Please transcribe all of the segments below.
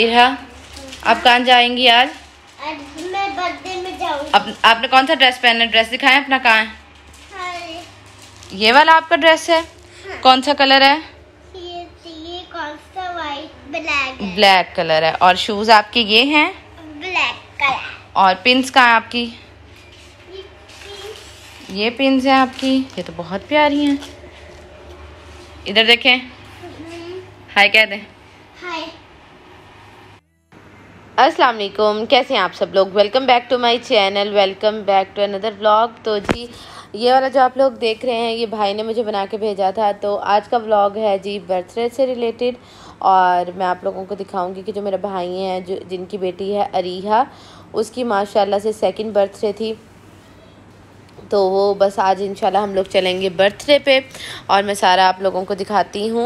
इरा आप कहाँ जाएंगी आज अब आप, आपने कौन सा ड्रेस पहना ड्रेस दिखाए अपना कहाँ है ये वाला आपका ड्रेस है हाँ। कौन सा कलर है ये, ये कौन सा वाइट ब्लैक है। ब्लैक कलर है और शूज आपके ये हैं ब्लैक कलर और पिंस कहाँ है आपकी ये, पिन्स। ये पिंस है आपकी ये तो बहुत प्यारी हैं इधर देखें हम्म। हाय कह दें हाय अस्सलाम वालेकुम कैसे हैं आप सब लोग welcome back to my channel welcome back to another vlog तो जी ये वाला जो आप लोग देख रहे हैं ये भाई ने मुझे बना के भेजा था तो आज का व्लॉग है जी बर्थडे से रिलेटेड और मैं आप लोगों को दिखाऊंगी कि जो मेरा भाई हैं जो जिनकी बेटी है अरीहा उसकी माशाल्लाह से सेकेंड बर्थडे थी तो वो बस आज इंशाल्लाह हम लोग चलेंगे बर्थडे पे और मैं सारा आप लोगों को दिखाती हूँ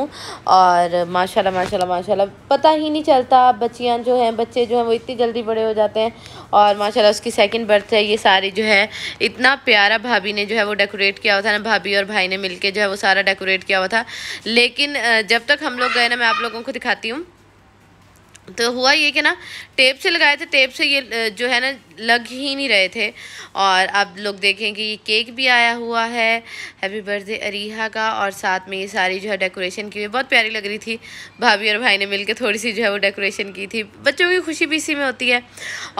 और माशाल्लाह माशाल्लाह माशाल्लाह पता ही नहीं चलता बच्चियाँ जो हैं बच्चे जो हैं वो इतनी जल्दी बड़े हो जाते हैं और माशाल्लाह उसकी सेकंड बर्थडे ये सारी जो है इतना प्यारा भाभी ने जो है वो डेकोरेट किया हुआ था ना भाभी और भाई ने मिल जो है वो सारा डेकोरेट किया हुआ था लेकिन जब तक हम लोग गए ना मैं आप लोगों को दिखाती हूँ तो हुआ ये कि ना टेप से लगाए थे टेप से ये जो है ना लग ही नहीं रहे थे और अब लोग देखें कि ये केक भी आया हुआ है हैप्पी बर्थडे अरीहा का और साथ में ये सारी जो है डेकोरेशन की हुई बहुत प्यारी लग रही थी भाभी और भाई ने मिलकर थोड़ी सी जो है वो डेकोरेशन की थी बच्चों की खुशी भी इसी में होती है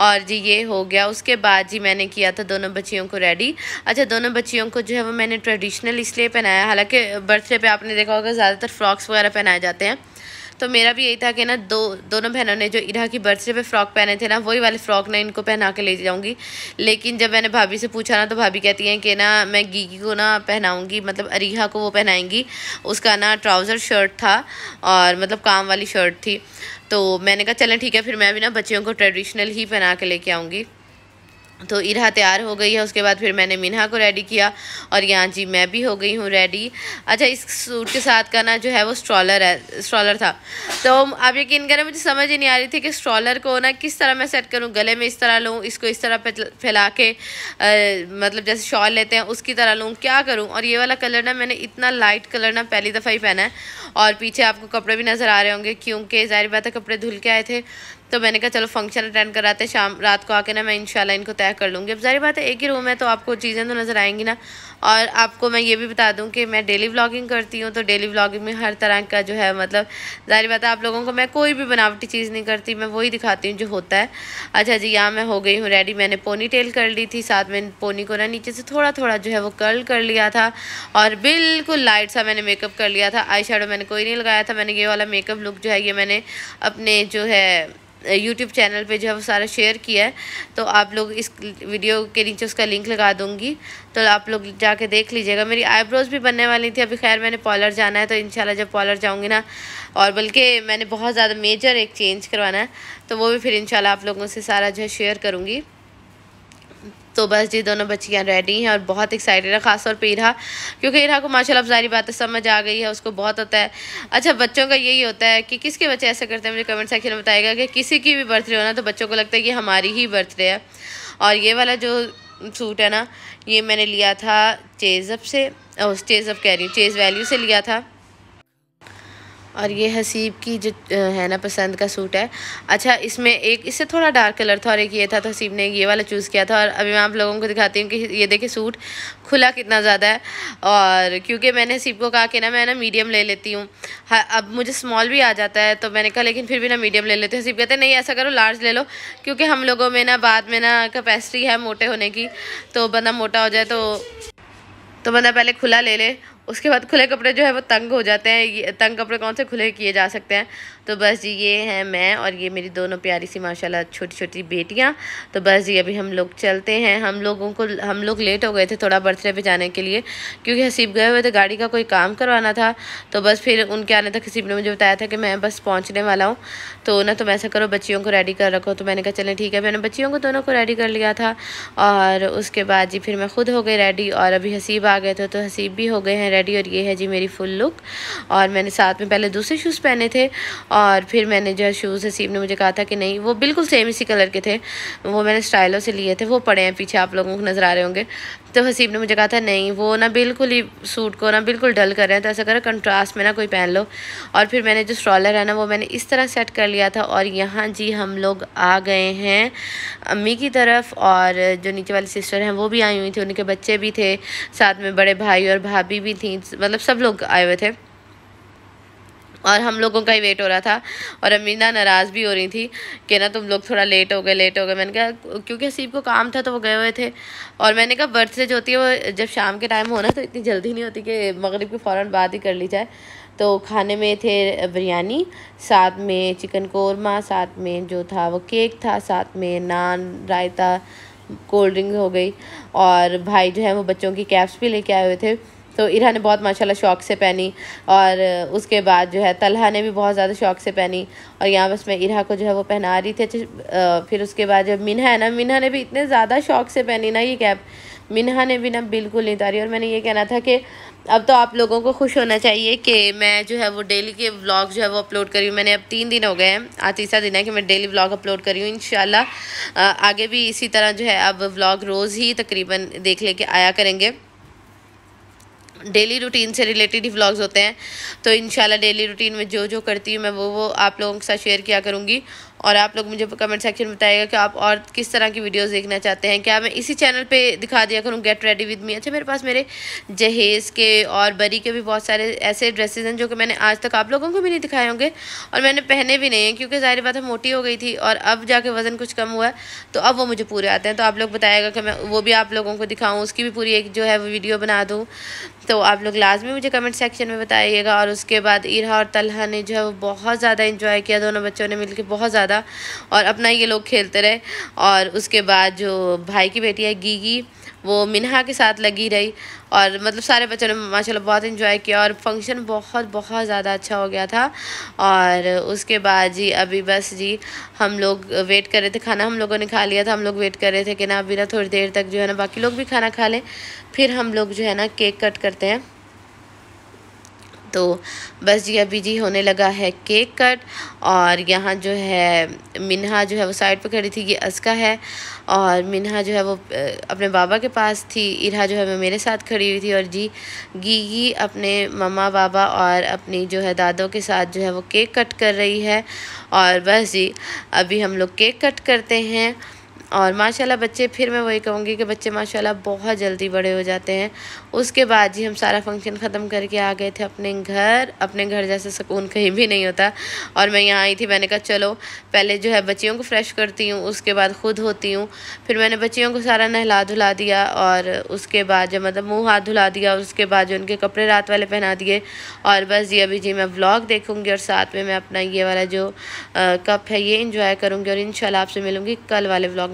और जी ये हो गया उसके बाद जी मैंने किया था दोनों बच्चियों को रेडी अच्छा दोनों बच्चियों को जो है वो मैंने ट्रेडिशनल इसलिए पहनाया हालाँकि बर्थडे पर आपने देखा होगा ज़्यादातर फ्रॉक्स वगैरह पहनाए जाते हैं तो मेरा भी यही था कि ना दो दोनों बहनों ने जो इरा की बर्थडे पे फ्रॉक पहने थे ना वही वाले फ्रॉक ना इनको पहना के ले जाऊँगी लेकिन जब मैंने भाभी से पूछा ना तो भाभी कहती हैं कि ना मैं गीगी को ना पहनाऊँगी मतलब अरीहा को वो पहनाएंगी उसका ना ट्राउज़र शर्ट था और मतलब काम वाली शर्ट थी तो मैंने कहा चलें ठीक है फिर मैं भी ना बच्चियों को ट्रेडिशनल ही पहना के लेके आऊँगी तो इरा तैयार हो गई है उसके बाद फिर मैंने मिनहा को रेडी किया और यहाँ जी मैं भी हो गई हूँ रेडी अच्छा इस सूट के साथ का ना जो है वो स्ट्रॉलर है स्ट्रॉलर था तो आप यकीन करें मुझे समझ ही नहीं आ रही थी कि स्ट्रॉलर को ना किस तरह मैं सेट करूँ गले में इस तरह लूँ इसको इस तरह फैला के आ, मतलब जैसे शॉल लेते हैं उसकी तरह लूँ क्या करूँ और ये वाला कलर ना मैंने इतना लाइट कलर ना पहली दफ़ा ही पहना है और पीछे आपको कपड़े भी नज़र आ रहे होंगे क्योंकि जाहिर बात है कपड़े धुल के आए थे तो मैंने कहा चलो फंक्शन अटेंड कराते शाम रात को आके ना मैं इंशाल्लाह इनको तय कर लूँगी अब जाहिर बात है एक ही रूम है तो आपको चीज़ें तो नज़र आएंगी ना और आपको मैं ये भी बता दूँ कि मैं डेली व्लॉगिंग करती हूँ तो डेली व्लॉगिंग में हर तरह का जो है मतलब जाहिर बात है आप लोगों को मैं कोई भी बनावटी चीज़ नहीं करती मैं वही दिखाती हूँ जो होता है अच्छा जी यहाँ मैं हो गई हूँ रेडी मैंने पोनी टेल कर ली थी साथ में पोनी को ना नीचे से थोड़ा थोड़ा जो है वो कर्ल कर लिया था और बिल्कुल लाइट सा मैंने मेकअप कर लिया था आई मैंने कोई नहीं लगाया था मैंने ये वाला मेकअप लुक जो है ये मैंने अपने जो है यूट्यूब चैनल पे जो है वो सारा शेयर किया है तो आप लोग इस वीडियो के नीचे उसका लिंक लगा दूंगी तो आप लोग जाके देख लीजिएगा मेरी आईब्रोज़ भी बनने वाली थी अभी खैर मैंने पॉलर जाना है तो इंशाल्लाह जब पॉलर जाऊंगी ना और बल्कि मैंने बहुत ज़्यादा मेजर एक चेंज करवाना है तो वो भी फिर इन आप लोगों से सारा जो है शेयर करूँगी तो बस जी दोनों बच्चियाँ रेडी हैं और बहुत एक्साइटेड है ख़ासतौर पर इरा क्योंकि इरा को माशाल्लाह सारी बातें समझ आ गई है उसको बहुत होता है अच्छा बच्चों का यही होता है कि किसके बच्चे ऐसा करते हैं मुझे कमेंट सेक्शन में बताएगा कि किसी की भी बर्थडे हो ना तो बच्चों को लगता है कि हमारी ही बर्थडे है और ये वाला जो सूट है ना ये मैंने लिया था चेज़अप से और चेज़अप कह रही हूँ चेज़ वैल्यू से लिया था और ये हसीब की जो है ना पसंद का सूट है अच्छा इसमें एक इससे थोड़ा डार्क कलर था और एक ये था तो हसीब ने ये वाला चूज़ किया था और अभी मैं आप लोगों को दिखाती हूँ कि ये देखे सूट खुला कितना ज़्यादा है और क्योंकि मैंने हसीब को कहा कि ना मैं ना मीडियम ले लेती हूँ अब मुझे स्मॉल भी आ जाता है तो मैंने कहा लेकिन फिर भी ना मीडियम ले लेती हूँ हसीब कहते नहीं ऐसा करो लार्ज ले लो क्योंकि हम लोगों में ना बाद में ना कैपेसिटी है मोटे होने की तो बंदा मोटा हो जाए तो तो बंदा पहले खुला ले ले उसके बाद खुले कपड़े जो है वो तंग हो जाते हैं तंग कपड़े कौन से खुले किए जा सकते हैं तो बस जी ये हैं मैं और ये मेरी दोनों प्यारी सी माशाल्लाह छोटी छोटी बेटियाँ तो बस जी अभी हम लोग चलते हैं हम लोगों को हम लोग लेट हो गए थे थोड़ा बर्थडे पे जाने के लिए क्योंकि हसीब गए हुए थे गाड़ी का कोई काम करवाना था तो बस फिर उनके आने तक हसीब ने मुझे बताया था कि मैं बस पहुँचने वाला हूँ तो ना तुम ऐसा करो बच्चियों को रेडी कर रखो तो मैंने कहा चलें ठीक है मैंने बच्चियों को दोनों को रेडी कर लिया था और उसके बाद जी फिर मैं खुद हो गई रेडी और अभी हसीब आ गए थे तो हसीब भी हो गए हैं रेडी और ये है जी मेरी फुल लुक और मैंने साथ में पहले दूसरे शूज़ पहने थे और फिर मैंने जो है शूज़ हसीब ने मुझे कहा था कि नहीं वो बिल्कुल सेम इसी कलर के थे वो मैंने स्टाइलों से लिए थे वो पड़े हैं पीछे आप लोगों को नज़र आ रहे होंगे तो हसीब ने मुझे कहा था नहीं वो ना बिल्कुल ही सूट को ना बिल्कुल डल कर रहे हैं तो ऐसा करो कंट्रास्ट में ना कोई पहन लो और फिर मैंने जो स्ट्रॉलर है ना वो मैंने इस तरह सेट कर लिया था और यहाँ जी हम लोग आ गए हैं अम्मी की तरफ और जो नीचे वाली सिस्टर हैं वो भी आई हुई थी उनके बच्चे भी थे साथ में बड़े भाई और भाभी भी थी मतलब सब लोग आए हुए थे और हम लोगों का ही वेट हो रहा था और अमीना नाराज़ भी हो रही थी कि ना तुम लोग थोड़ा लेट हो गए लेट हो गए मैंने कहा क्योंकि हसीब को काम था तो वो गए हुए थे और मैंने कहा बर्थ से जो होती है वो जब शाम के टाइम होना तो इतनी जल्दी नहीं होती कि मगरब के फ़ौर बाद ही कर ली जाए तो खाने में थे बिरयानी साथ में चिकन कौरमा साथ में जो था वो केक था साथ में नान रायता कोल्ड ड्रिंक हो गई और भाई जो है वो बच्चों की कैप्स भी लेके आए हुए थे तो इरा ने बहुत माशाल्लाह शौक से पहनी और उसके बाद जो है तलहा ने भी बहुत ज़्यादा शौक से पहनी और यहाँ बस मैं इरा को जो है वो पहना रही थी फिर उसके बाद जब मिन्हा है ना मीना ने भी इतने ज़्यादा शौक से पहनी ना ये कैप मीना ने भी ना बिल्कुल नहीं उतारी और मैंने ये कहना था कि अब तो आप लोगों को खुश होना चाहिए कि मैं जो है वो डेली के व्लॉग जो है वो अपलोड करी हूँ मैंने अब तीन दिन हो गए हैं आज तीसरा दिन है कि मैं डेली व्लॉग अपलोड करी हूँ इन आगे भी इसी तरह जो है अब व्लॉग रोज़ ही तकरीबन देख ले आया करेंगे डेली रूटीन से रिलेटेड ही व्लॉग्स होते हैं तो इन डेली रूटीन में जो जो करती हूँ मैं वो वो आप लोगों के साथ शेयर किया करूँगी और आप लोग मुझे कमेंट सेक्शन में बताएगा कि आप और किस तरह की वीडियोस देखना चाहते हैं क्या मैं इसी चैनल पे दिखा दिया करूँ गेट रेडी विद मी अच्छा मेरे पास मेरे जहेज़ के और बरी के भी बहुत सारे ऐसे ड्रेसेज हैं जो कि मैंने आज तक आप लोगों को भी नहीं दिखाए होंगे और मैंने पहने भी नहीं हैं क्योंकि ज़ाहिर बात है मोटी हो गई थी और अब जाके वज़न कुछ कम हुआ है तो अब वो मुझे पूरे आते हैं तो आप लोग बताएगा कि मैं वो भी आप लोगों को दिखाऊँ उसकी भी पूरी एक जो है वो वीडियो बना दूँ तो आप लोग लाजमी मुझे कमेंट सेक्शन में बताइएगा और उसके बाद इरा और तलहा ने जो है वो बहुत ज़्यादा इंजॉय किया दोनों बच्चों ने मिलकर बहुत ज़्यादा था और अपना ये लोग खेलते रहे और उसके बाद जो भाई की बेटी है गीगी वो मिनहा के साथ लगी रही और मतलब सारे बच्चों ने माशाल्लाह बहुत इन्जॉय किया और फंक्शन बहुत बहुत ज़्यादा अच्छा हो गया था और उसके बाद जी अभी बस जी हम लोग वेट कर रहे थे खाना हम लोगों ने खा लिया था हम लोग वेट कर रहे थे कि ना अभी ना थोड़ी देर तक जो है ना बाकी लोग भी खाना खा लें फिर हम लोग जो है ना केक कट करते हैं तो बस जी अभी जी होने लगा है केक कट और यहाँ जो है मिनहा जो है वो साइड पे खड़ी थी ये अस्का है और मिनहा जो है वो अपने बाबा के पास थी इरा जो है वो मेरे साथ खड़ी हुई थी और जी गीगी अपने मामा बाबा और अपनी जो है दादों के साथ जो है वो केक कट कर रही है और बस जी अभी हम लोग केक कट करते हैं और माशाल्लाह बच्चे फिर मैं वही कहूँगी कि बच्चे माशाल्लाह बहुत जल्दी बड़े हो जाते हैं उसके बाद जी हम सारा फंक्शन ख़त्म करके आ गए थे अपने घर अपने घर जैसे सुकून कहीं भी नहीं होता और मैं यहाँ आई थी मैंने कहा चलो पहले जो है बच्चियों को फ़्रेश करती हूँ उसके बाद ख़ुद होती हूँ फिर मैंने बच्चियों को सारा नहला धुला दिया और उसके बाद जो मतलब मुँह हाथ धुला दिया और उसके बाद जो उनके कपड़े रात वाले पहना दिए और बस जी अभी जी मैं ब्लॉग देखूँगी और साथ में मैं अपना ये वाला जो कप है ये इंजॉय करूँगी और इन आपसे मिलूँगी कल वाले ब्लॉग